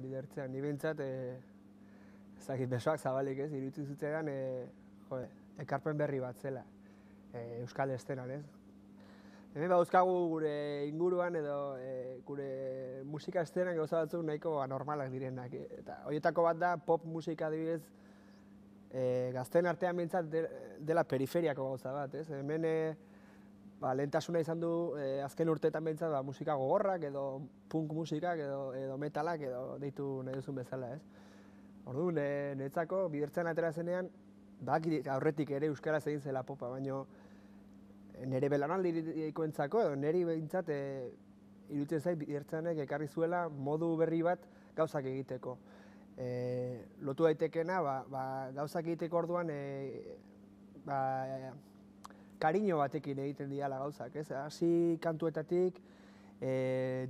Bidertzean nibentzat, e, ez dakit besoak zabalik ez, iruditu zutzean, eh, ekarpen berri bat zela, eh, Euskal Estenan ez. Hemen euskagu gure inguruan edo gure musika estenan gauza nahiko anormalak direnak. Eta horietako bat da pop musika adibidez gazten artean bintzat dela periferiako gauza bat, ez? Hemen ba, lentasuna izan du eh, azken urteetan behintzat ba, musika gogorrak edo punk musikak edo, edo metalak edo deitu nahi duzun bezala, ez? Orduan, du, netzako, atera zenean, bak aurretik ere euskara egin zela popa, baino eh, nire belan ikuentzako, edo niri behintzat e, iruditzen zait bihurtzenek ekarri zuela modu berri bat gauzak egiteko. E, lotu daitekena, ba, ba, gauzak egiteko orduan, e, Ba, kariño batekin egiten diala gauzak, ez? Hasi kantuetatik, e,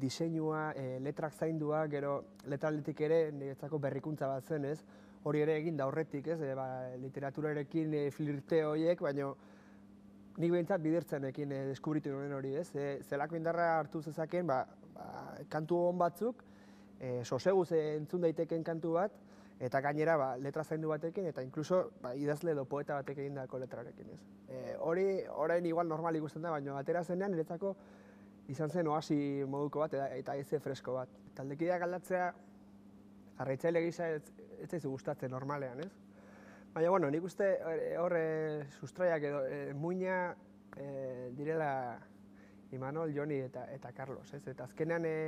diseinua, e, letrak zaindua, gero letraletik ere niretzako berrikuntza bat zen, Hori ere egin da horretik, ez? E, ba, literaturarekin e, flirte horiek, baino nik behintzat bidertzenekin e, nuen hori, ez? zelako indarra hartu zezaken, ba, ba, kantu hon batzuk, e, soseguz entzun daiteken kantu bat, Eta gainera, ba, letra zaindu batekin, eta inkluso ba, idazle edo poeta batek egin dako letrarekin ez. E, hori, orain igual normal ikusten da, baina atera zenean niretzako izan zen oasi moduko bat, eta, eta ez fresko bat. Taldekideak aldatzea, jarraitzaile gisa ez, ez zaizu gustatzen normalean, ez? Baina, bueno, nik uste e, horre sustraiak edo e, muina e, direla Imanol, Joni eta, eta Carlos, ez? Eta azkenean, e,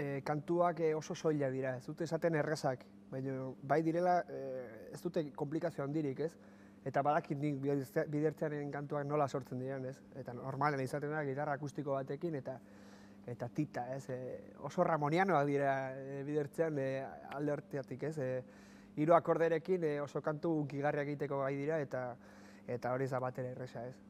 e, kantuak e, oso soila dira, ez dute esaten errezak, baina bai direla e, ez dute komplikazio handirik, ez? Eta badak bidertzearen kantuak nola sortzen diren, ez? Eta normalen izaten da, gitarra akustiko batekin, eta eta tita, ez? E, oso ramonianoak dira bidertzean e, alde ez? hiru akorderekin oso kantu gigarriak egiteko gai dira, eta eta hori batera erresa, ez?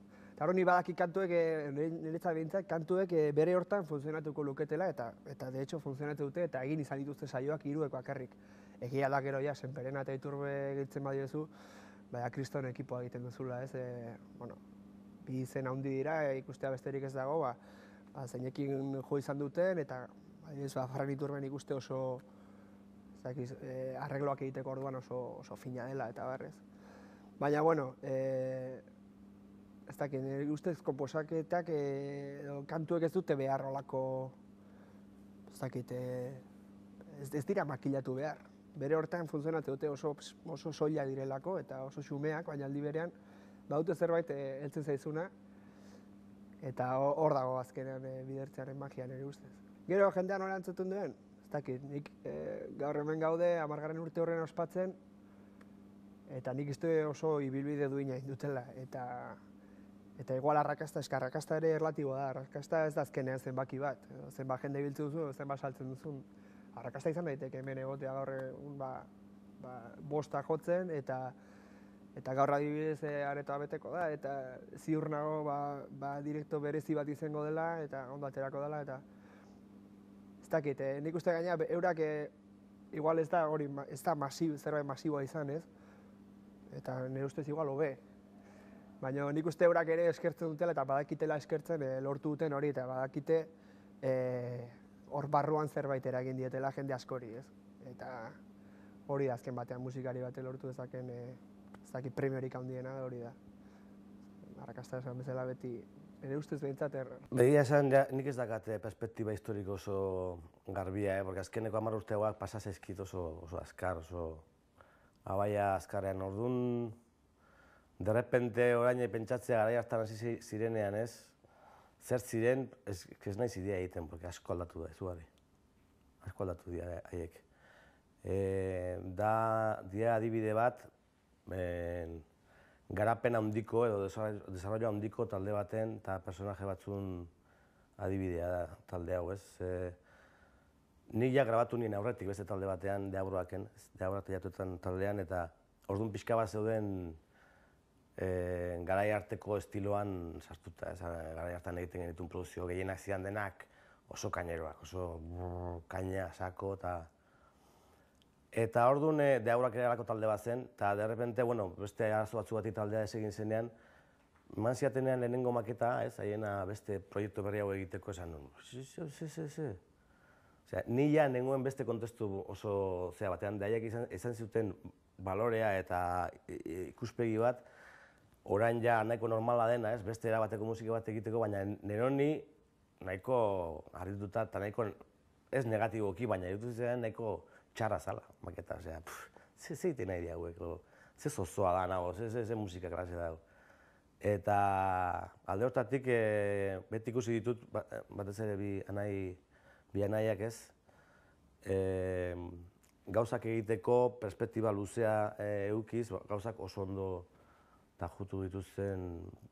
Karo, ni badaki kantuek, eh, niretzat behintzat, kantuek eh, bere hortan funtzionatuko luketela, eta, eta de hecho, funtzionatu dute, eta egin izan dituzte saioak irueko akarrik. Egia da gero, ja, senperen eta iturbe giltzen badio zu, baina kriston ekipoa egiten duzula, ez, e, bueno, bi zen handi dira, ikustea besterik ez dago, ba, ba zeinekin jo izan duten, eta badio ba, iturben ikuste oso, e, arregloak egiteko orduan oso, oso fina dela, eta barrez. Baina, bueno, e, ez dakit, nire ustez komposaketak e, eh, kantuek ez dute behar olako, ez dakit, eh, ez, dira makilatu behar. Bere hortan funtzionatu dute oso, oso soila direlako eta oso xumeak, baina aldi berean, baute zerbait eh, heltzen zaizuna, eta hor dago azkenean e, bidertzearen magia nire ustez. Gero, jendean orantzatun duen, ez dakit, nik gaur hemen gaude, amargaren urte horren ospatzen, eta nik izte oso ibilbide duina indutela, eta Eta igual arrakasta, eskarrakasta ere erlatiboa da, arrakasta ez da azkenean zenbaki bat, zenba jende biltzen duzu, zenba saltzen duzun. Arrakasta izan daiteke hemen egotea gaur egun ba, ba, bosta jotzen eta eta gaur adibidez eh, aretoa beteko da eta ziur nago ba, ba direkto berezi bat izango dela eta ondo aterako dela eta ez dakit, eh? nik uste gaina eurak eh, igual ez da hori ez da masibo, zerbait masiboa izan ez eta nire ustez igual hobe baina nik uste eurak ere eskertzen dutela eta badakitela eskertzen e, lortu duten hori eta badakite eh, hor barruan zerbait eragin dietela jende askori, ez? Eta hori da azken batean musikari bate lortu dezaken eh, ez dakit premiorik handiena hori da. Arrakasta esan bezala beti Ere ustez behintzat erra. Begia esan, nik ez dakat eh, perspektiba historiko oso garbia, eh? Borka azkeneko amar urte hauak pasaz oso, oso azkar, oso... Abaia azkarrean, orduan... Derrepente orain egin pentsatzea gara jartan hasi zirenean ez, zert ziren, ez, ez nahi zidea egiten, porque asko aldatu da, ez Askoldatu gari. Asko aldatu dira eh, haiek. E, da, dira adibide bat, en, garapen handiko edo desarrollo handiko talde baten, eta personaje batzun adibidea da, talde hau ez. E, ni ja grabatu nien aurretik beste talde batean, de aurroaken, taldean, eta orduan pixka bat zeuden e, garai arteko estiloan sartuta, garai hartan egiten genituen produzio gehienak zidan denak oso kaineroak, oso kaina, sako, eta... Eta hor dune, eh, deaurak ere alako talde bat zen, eta derrepente, bueno, beste arazo batzu bat taldea ez egin zenean, eman ziatenean lehenengo maketa, ez, haiena beste proiektu berri hau egiteko esan nun. Zizio, zizio, Osea, ni nila nengoen beste kontestu oso, zea, batean, daiek izan, zuten balorea eta e, e, ikuspegi bat, orain ja nahiko normala dena, ez? Beste era bateko musika bat egiteko, baina Neroni nahiko arrituta eta nahiko ez negatiboki, baina irutzen nahiko txarra zala, maketa osea, Ze ze ite nahi hauek ze zozoa da nago, ze ze musika grazia da. Eta alde hortatik e, beti ikusi ditut ba, eh, batez ere bi anai bi anaiak, ez? E, gauzak egiteko perspektiba luzea e, eh, eukiz, ba, gauzak oso ondo eta jutu dituzten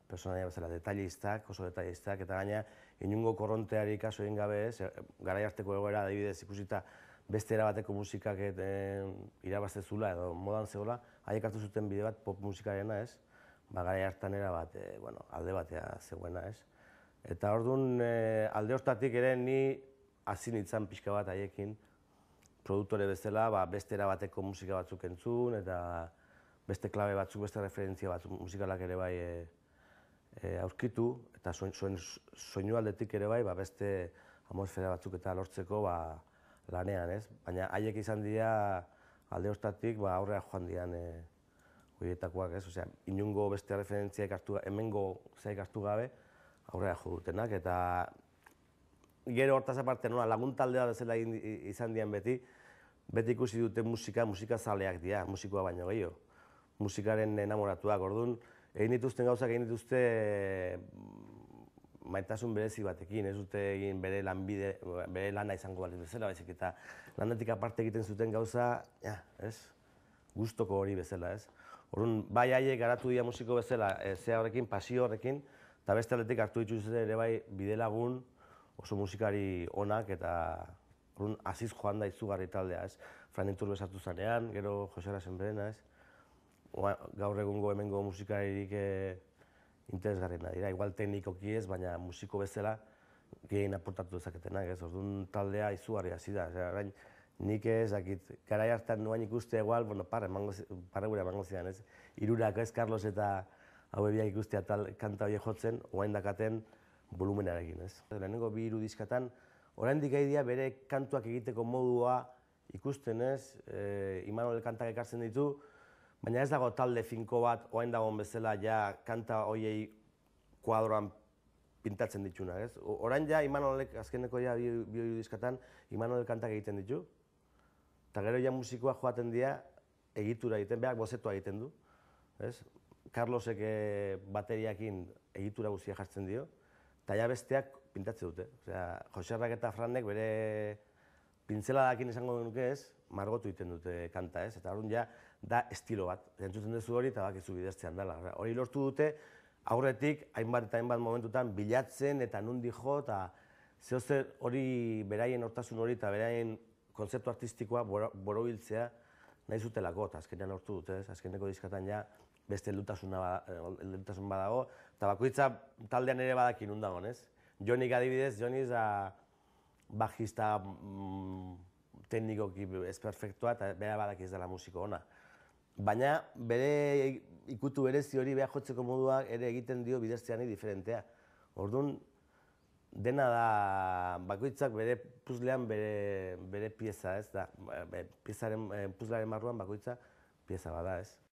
personaia bezala detallistak, oso detallistak, eta gaina inungo korronteari kaso egin gabe ez, eh, gara egoera adibidez ikusita beste erabateko musikak et, eh, irabazte zula edo modan zegoela, haiek hartu zuten bide bat pop musikarena ez, ba, gara jartan erabat eh, alde batea zegoena ez. Eta hor dun, alde hortatik ere ni hasi itzan pixka bat haiekin, produktore bezala, ba, beste erabateko musika batzuk entzun, eta beste klabe batzuk, beste referentzia batzuk, musikalak ere bai e, aurkitu, eta soin, soinu aldetik ere bai ba, beste atmosfera batzuk eta lortzeko ba, lanean, ez? Baina haiek izan dira alde hostatik ba, aurrea joan dian e, horietakoak, ez? Osea, inungo beste referentzia gabe, hemengo zaik hartu gabe, aurrea jo dutenak, eta gero hortaz aparte nola lagun taldea bezala izan dian beti, beti ikusi dute musika, musika zaleak dira, musikoa baino gehiago musikaren enamoratuak, orduan, egin dituzten gauzak egin dituzte mm, maitasun berezi batekin, ez dute egin bere, lanbide, bere lana izango balit bezala, baizik eta lanetik aparte egiten zuten gauza, ja, ez, gustoko hori bezala, ez. Orduan, bai haiek garatu dira musiko bezala, eh, zea horrekin, pasio horrekin, eta beste aldetik hartu dituzte ere bai bidelagun oso musikari onak eta orduan, aziz joan da izugarri taldea, ez. Fran Enturbe sartu zanean, gero Josera zenberena, ez gaur egungo hemengo musikarik e, eh, interesgarren dira. Igual teknikoki ez, baina musiko bezala gehien aportatu dezaketenak, ez? Orduan taldea izugarri hasi da. nik ez, akit, karai hartan nuan ikuste egual, bueno, pare, mango, pare gure ez? Irurak ez, Carlos eta hau ebiak ikustea tal, kanta hori jotzen, oain dakaten volumenarekin, ez? Lehenengo bi iru dizkatan, orain dikaidea bere kantuak egiteko modua ikusten, ez? E, eh, Imanol kantak ekartzen ditu, Baina ez dago talde finko bat, oain dagoen bezala, ja, kanta hoiei kuadroan pintatzen dituna, ez? Orain ja, Imanolek, azkeneko ja, bi, diskatan, Imanolek kantak egiten ditu. Eta gero ja musikoa joaten dira, egitura egiten, beak bozetua egiten du. Ez? Carlosek eh, bateriakin egitura guztia jartzen dio. Eta ja besteak pintatzen dute. Osea, Joserrak eta Franek bere dakin esango genuke ez, margotu egiten dute kanta ez, eta horren ja, da estilo bat, entzuten duzu hori eta bakizu bidestean dela. Hori lortu dute, aurretik, hainbat eta hainbat momentutan bilatzen eta nundi jo, eta zehote hori beraien hortasun hori eta beraien konzeptu artistikoa boro biltzea nahi zutelako, eta azkenean lortu dute ez, azkeneko diskatan ja, beste heldutasuna ba, eh, badago, eta bakoitza taldean ere badakin undagon, ez? Jonik adibidez, Joni bajista mm, tekniko ez perfektua eta bera badak ez dela musiko ona. Baina bere ikutu berezi hori beha jotzeko modua ere egiten dio bidertzean diferentea. Ordun dena da bakoitzak bere puzlean bere, bere pieza ez da, ba, pieza, eh, puzlearen marruan bakoitza pieza bada ez.